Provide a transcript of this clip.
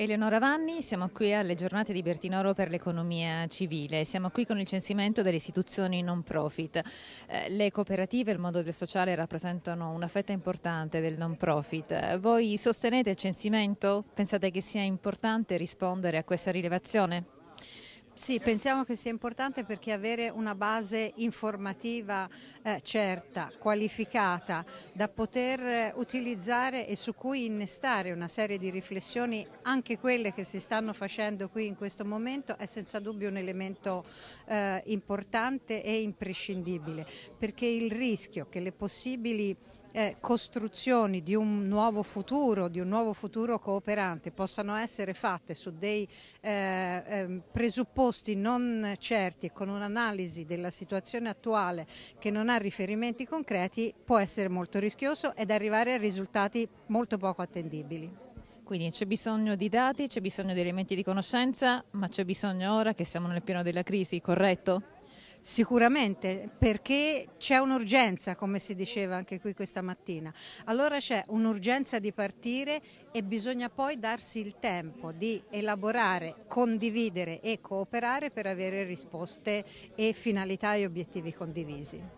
Eleonora Vanni, siamo qui alle giornate di Bertinoro per l'economia civile, siamo qui con il censimento delle istituzioni non profit. Eh, le cooperative e il mondo del sociale rappresentano una fetta importante del non profit. Voi sostenete il censimento? Pensate che sia importante rispondere a questa rilevazione? Sì, pensiamo che sia importante perché avere una base informativa eh, certa, qualificata, da poter utilizzare e su cui innestare una serie di riflessioni, anche quelle che si stanno facendo qui in questo momento, è senza dubbio un elemento eh, importante e imprescindibile, perché il rischio che le possibili eh, costruzioni di un nuovo futuro, di un nuovo futuro cooperante possano essere fatte su dei eh, ehm, presupposti non certi e con un'analisi della situazione attuale che non ha riferimenti concreti può essere molto rischioso ed arrivare a risultati molto poco attendibili. Quindi c'è bisogno di dati, c'è bisogno di elementi di conoscenza, ma c'è bisogno ora che siamo nel pieno della crisi, corretto? Sicuramente, perché c'è un'urgenza, come si diceva anche qui questa mattina. Allora c'è un'urgenza di partire e bisogna poi darsi il tempo di elaborare, condividere e cooperare per avere risposte e finalità e obiettivi condivisi.